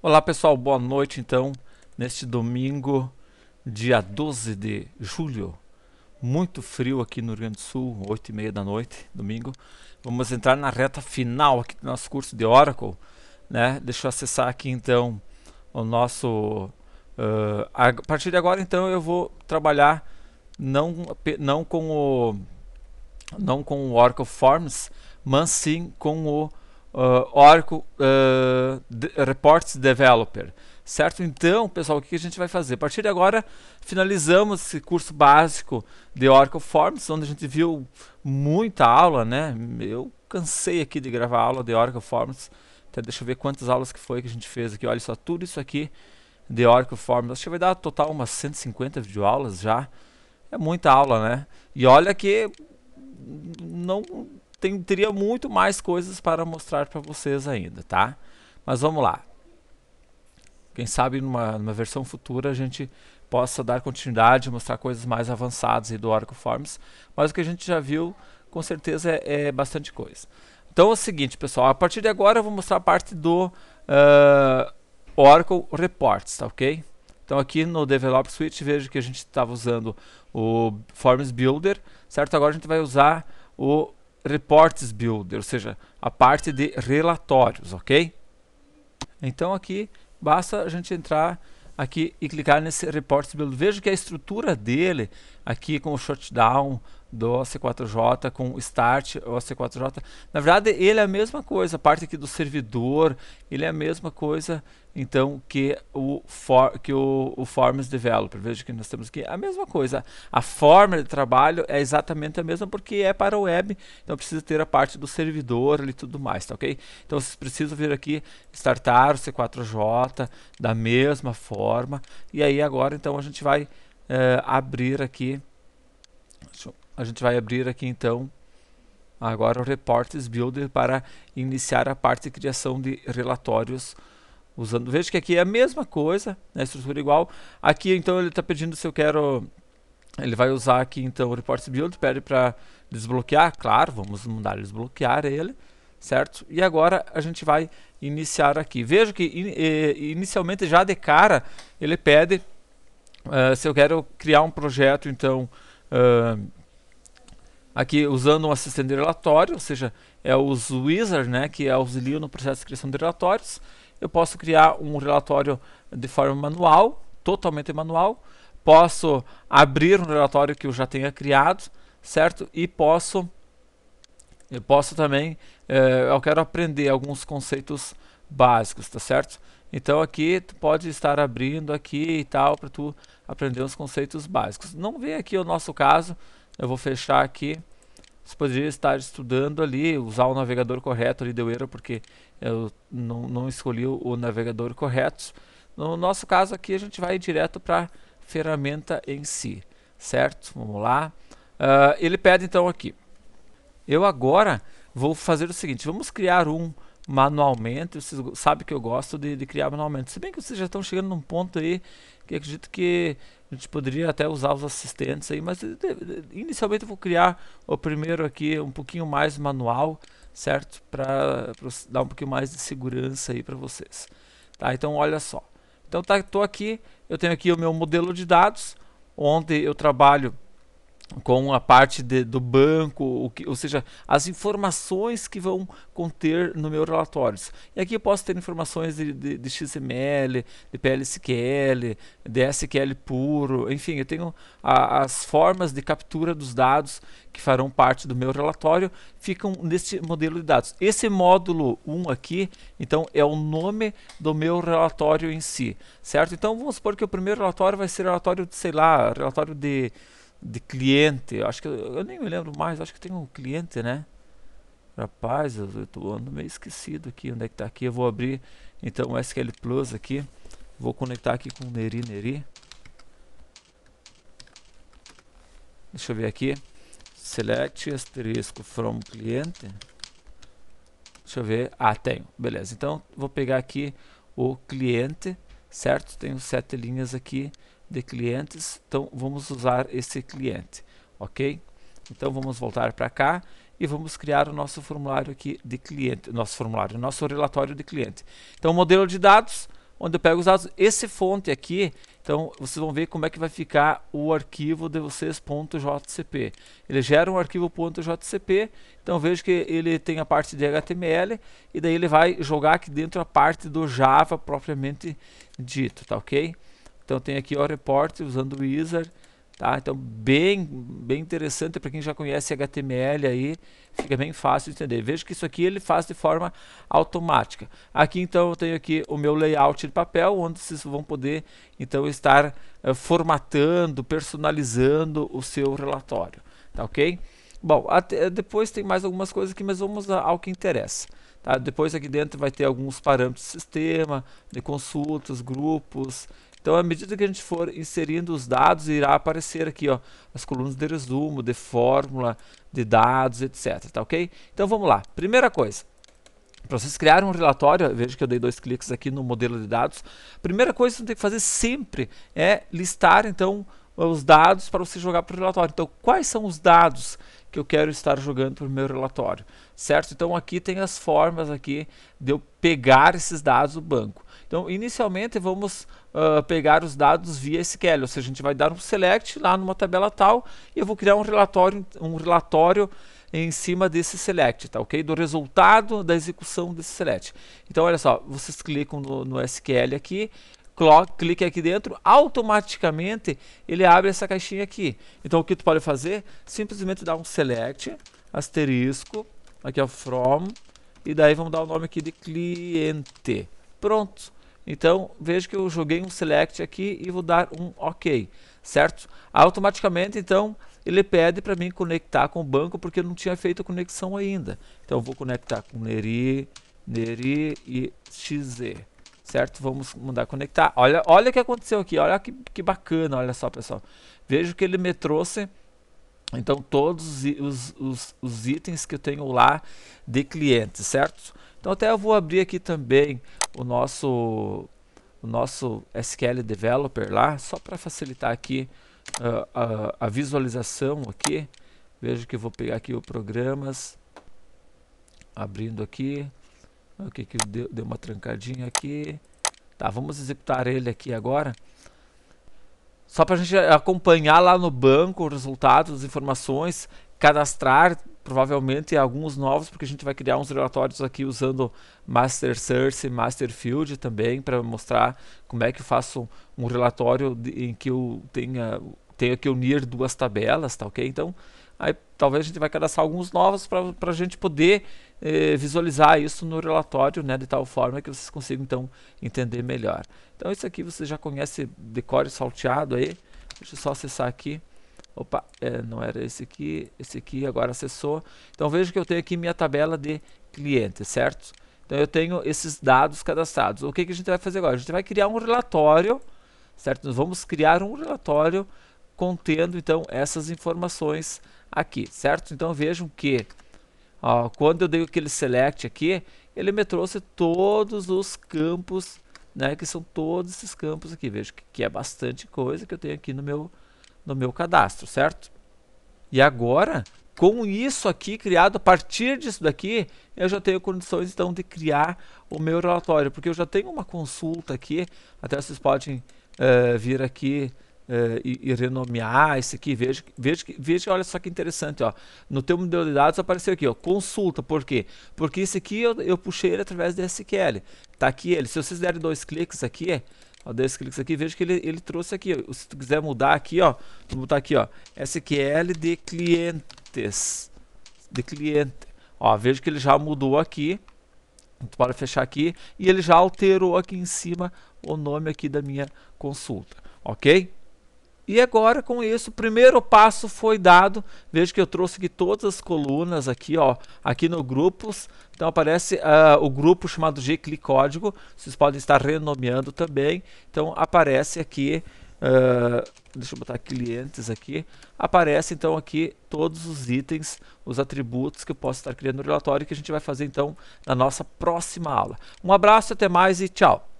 Olá pessoal, boa noite então, neste domingo, dia 12 de julho, muito frio aqui no Rio Grande do Sul, 8 e meia da noite, domingo, vamos entrar na reta final aqui do nosso curso de Oracle, né, deixa eu acessar aqui então o nosso, uh, a partir de agora então eu vou trabalhar não, não com o, não com o Oracle Forms, mas sim com o uh, ah, Oracle ah, uh, Reports Developer. Certo? Então, pessoal, o que a gente vai fazer? A partir de agora, finalizamos esse curso básico de Oracle Forms, onde a gente viu muita aula, né? Eu cansei aqui de gravar aula de Oracle Forms. Até deixa eu ver quantas aulas que foi que a gente fez aqui. Olha só, tudo isso aqui de Oracle Forms. Acho que vai dar total umas 150 videoaulas já. É muita aula, né? E olha que não tem, teria muito mais coisas para mostrar para vocês ainda, tá? Mas vamos lá. Quem sabe numa, numa versão futura a gente possa dar continuidade, e mostrar coisas mais avançadas do Oracle Forms, mas o que a gente já viu com certeza é, é bastante coisa. Então é o seguinte, pessoal, a partir de agora eu vou mostrar a parte do uh, Oracle Reports, tá ok? Então aqui no Develop Suite vejo que a gente estava usando o Forms Builder, certo? Agora a gente vai usar o Reports Builder, ou seja, a parte de relatórios, ok? Então aqui basta a gente entrar aqui e clicar nesse Reports Builder. Veja que a estrutura dele aqui com o shutdown, do c 4 j com Start OC4J. Na verdade, ele é a mesma coisa, a parte aqui do servidor, ele é a mesma coisa, então, que o, for, que o, o Forms Developer. Veja que nós temos aqui a mesma coisa. A forma de trabalho é exatamente a mesma porque é para o web, então precisa ter a parte do servidor e tudo mais, tá ok? Então, vocês precisam vir aqui, startar o C4J da mesma forma, e aí agora, então, a gente vai uh, abrir aqui, deixa eu a gente vai abrir aqui então agora o Reports Builder para iniciar a parte de criação de relatórios usando. Veja que aqui é a mesma coisa, né, estrutura igual. Aqui então ele está pedindo se eu quero ele vai usar aqui então o Reports Build, pede para desbloquear, claro, vamos mandar desbloquear ele, certo? E agora a gente vai iniciar aqui. Veja que in, eh, inicialmente já de cara ele pede uh, se eu quero criar um projeto então uh, aqui usando o um assistente de relatório, ou seja, é os wizards né, que é auxiliam no processo de criação de relatórios. Eu posso criar um relatório de forma manual, totalmente manual. Posso abrir um relatório que eu já tenha criado, certo? E posso, eu posso também, eh, eu quero aprender alguns conceitos básicos, tá certo? Então aqui tu pode estar abrindo aqui e tal para tu aprender os conceitos básicos. Não vem aqui o nosso caso, eu vou fechar aqui. Você poderia estar estudando ali, usar o navegador correto ali, deu erro porque eu não, não escolhi o, navegador correto. No nosso caso aqui, a gente vai direto para a ferramenta em si, certo? Vamos lá. Uh, ele pede então aqui. Eu agora vou fazer o seguinte, vamos criar um manualmente. Vocês sabem que eu gosto de, de criar manualmente. Se bem que vocês já estão chegando num ponto aí que acredito que a gente poderia até usar os assistentes aí, mas inicialmente eu vou criar o primeiro aqui um pouquinho mais manual, certo? Para dar um pouquinho mais de segurança aí para vocês. Tá? Então olha só. Então tá, tô aqui, eu tenho aqui o meu modelo de dados, onde eu trabalho com a parte de, do banco, que, ou seja, as informações que vão conter no meu relatório. E aqui eu posso ter informações de, de, de XML, de PLSQL, de SQL puro, enfim, eu tenho a, as formas de captura dos dados que farão parte do meu relatório, ficam neste modelo de dados. Esse módulo 1 aqui, então, é o nome do meu relatório em si, certo? Então, vamos supor que o primeiro relatório vai ser relatório, de sei lá, relatório de de cliente. Acho que eu, eu nem me lembro mais, acho que tem um cliente, né? Rapaz, eu estou meio esquecido aqui. Onde é que tá aqui? Eu vou abrir então o SQL Plus aqui. Vou conectar aqui com o Neri Neri. Deixa eu ver aqui. Select asterisco from cliente. Deixa eu ver. Ah, tenho. Beleza. Então vou pegar aqui o cliente, certo? Tenho sete linhas aqui de clientes. Então vamos usar esse cliente, ok? Então vamos voltar para cá e vamos criar o nosso formulário aqui de cliente, nosso formulário, nosso relatório de cliente. Então modelo de dados, onde eu pego os dados, esse fonte aqui, então vocês vão ver como é que vai ficar o arquivo de vocês.jcp. Ele gera um arquivo .jcp, então vejo que ele tem a parte de HTML e daí ele vai jogar aqui dentro a parte do Java propriamente dito, tá ok? Então tem aqui o report usando o wizard, tá? Então bem, bem interessante para quem já conhece HTML aí, fica bem fácil de entender. Veja que isso aqui ele faz de forma automática. Aqui então eu tenho aqui o meu layout de papel, onde vocês vão poder então estar uh, formatando, personalizando o seu relatório, tá ok? Bom, até, depois tem mais algumas coisas aqui, mas vamos ao que interessa. Tá? Depois aqui dentro vai ter alguns parâmetros de sistema, de consultas, grupos, então, à medida que a gente for inserindo os dados, irá aparecer aqui ó, as colunas de resumo, de fórmula, de dados, etc. Tá ok? Então, vamos lá. Primeira coisa. Para vocês criarem um relatório, veja que eu dei dois cliques aqui no modelo de dados. Primeira coisa que você tem que fazer sempre é listar, então, os dados para você jogar para o relatório. Então, quais são os dados que eu quero estar jogando para o meu relatório? Certo? Então, aqui tem as formas aqui de eu pegar esses dados do banco. Então, inicialmente, vamos uh, pegar os dados via SQL, ou seja, a gente vai dar um select lá numa tabela tal e eu vou criar um relatório, um relatório em cima desse select, tá ok? Do resultado da execução desse select. Então, olha só, vocês clicam no, no SQL aqui, clique aqui dentro, automaticamente ele abre essa caixinha aqui. Então, o que tu pode fazer? Simplesmente dar um select, asterisco, aqui é from, e daí vamos dar o nome aqui de cliente. Pronto. Então, vejo que eu joguei um select aqui e vou dar um OK, certo? Automaticamente, então, ele pede para mim conectar com o banco porque eu não tinha feito a conexão ainda. Então, vou conectar com Neri, Neri e XZ, certo? Vamos mandar conectar. Olha, olha o que aconteceu aqui, olha que, que bacana, olha só, pessoal. Vejo que ele me trouxe então, todos os, os, os, itens que eu tenho lá de clientes, certo? Então, até eu vou abrir aqui também o nosso, o nosso SQL Developer lá, só para facilitar aqui uh, a, a visualização aqui. Vejo que eu vou pegar aqui o programas, abrindo aqui. O que que deu, deu uma trancadinha aqui. Tá, vamos executar ele aqui agora só para a gente acompanhar lá no banco os resultados, as informações, cadastrar provavelmente alguns novos, porque a gente vai criar uns relatórios aqui usando Master Search e Master Field também, para mostrar como é que eu faço um relatório de, em que eu tenha, tenha que unir duas tabelas, tá ok? Então, aí talvez a gente vai cadastrar alguns novos para a gente poder é, visualizar isso no relatório, né, de tal forma que vocês consigam então entender melhor. Então isso aqui você já conhece decore salteado aí. Deixa eu só acessar aqui. Opa, é, não era esse aqui, esse aqui agora acessou. Então veja que eu tenho aqui minha tabela de clientes, certo? Então eu tenho esses dados cadastrados. O que, que a gente vai fazer agora? A gente vai criar um relatório, certo? Nós vamos criar um relatório contendo então essas informações aqui, certo? Então vejam que Ó, quando eu dei aquele select aqui, ele me trouxe todos os campos, né, que são todos esses campos aqui. Veja que, que é bastante coisa que eu tenho aqui no meu, no meu cadastro, certo? E agora, com isso aqui criado, a partir disso daqui, eu já tenho condições então de criar o meu relatório, porque eu já tenho uma consulta aqui, até vocês podem uh, vir aqui eh, e, e, renomear ah, esse aqui. Veja, veja, veja, olha só que interessante, ó. No teu modelo de dados apareceu aqui, ó, consulta. Por quê? Porque esse aqui eu, eu puxei ele através da SQL. Tá aqui ele. Se vocês derem dois cliques aqui, ó, dois cliques aqui, veja que ele, ele trouxe aqui. Ó. Se tu quiser mudar aqui, ó, tu botar aqui, ó, SQL de clientes, de cliente. Ó, veja que ele já mudou aqui. Tu pode fechar aqui e ele já alterou aqui em cima o nome aqui da minha consulta, ok? E agora com isso, o primeiro passo foi dado. Veja que eu trouxe aqui todas as colunas aqui, ó, aqui no grupos. Então aparece uh, o grupo chamado Gcli Código. Vocês podem estar renomeando também. Então aparece aqui, uh, deixa eu botar clientes aqui. Aparece então aqui todos os itens, os atributos que eu posso estar criando no relatório que a gente vai fazer então na nossa próxima aula. Um abraço, até mais e tchau.